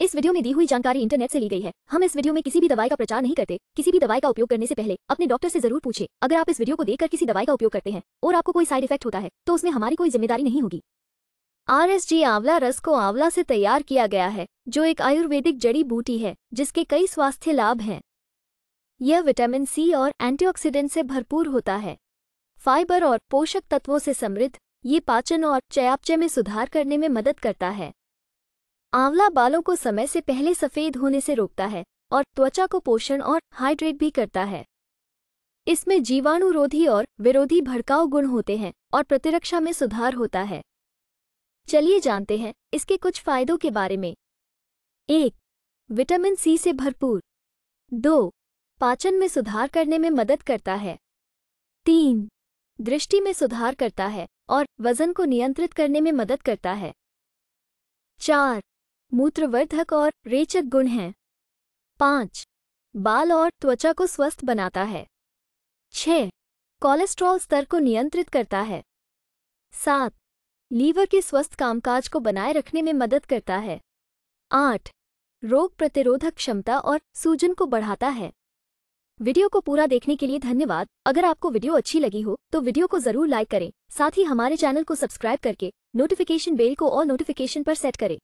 इस वीडियो में दी हुई जानकारी इंटरनेट से ली गई है हम इस वीडियो में किसी भी दवाई का प्रचार नहीं करते किसी भी दवाई का उपयोग करने से पहले अपने डॉक्टर से जरूर पूछे अगर आप इस वीडियो को देखकर किसी दवाई का उपयोग करते हैं और आपको कोई साइड इफेक्ट होता है तो उसमें हमारी कोई जिम्मेदारी नहीं होगी आर एस जी आंवला रस को आंवला से तैयार किया गया है जो एक आयुर्वेदिक जड़ी बूटी है जिसके कई स्वास्थ्य लाभ हैं यह विटामिन सी और एंटीऑक्सीडेंट से भरपूर होता है फाइबर और पोषक तत्वों से समृद्ध ये पाचन और चयापचय में सुधार करने में मदद करता है आंवला बालों को समय से पहले सफ़ेद होने से रोकता है और त्वचा को पोषण और हाइड्रेट भी करता है इसमें जीवाणुरोधी और विरोधी भड़काऊ गुण होते हैं और प्रतिरक्षा में सुधार होता है चलिए जानते हैं इसके कुछ फायदों के बारे में एक विटामिन सी से भरपूर दो पाचन में सुधार करने में मदद करता है तीन दृष्टि में सुधार करता है और वजन को नियंत्रित करने में मदद करता है चार मूत्रवर्धक और रेचक गुण हैं पाँच बाल और त्वचा को स्वस्थ बनाता है छ कोलेस्ट्रॉल स्तर को नियंत्रित करता है सात लीवर के स्वस्थ कामकाज को बनाए रखने में मदद करता है आठ रोग प्रतिरोधक क्षमता और सूजन को बढ़ाता है वीडियो को पूरा देखने के लिए धन्यवाद अगर आपको वीडियो अच्छी लगी हो तो वीडियो को जरूर लाइक करें साथ ही हमारे चैनल को सब्सक्राइब करके नोटिफिकेशन बेल को और नोटिफिकेशन पर सेट करें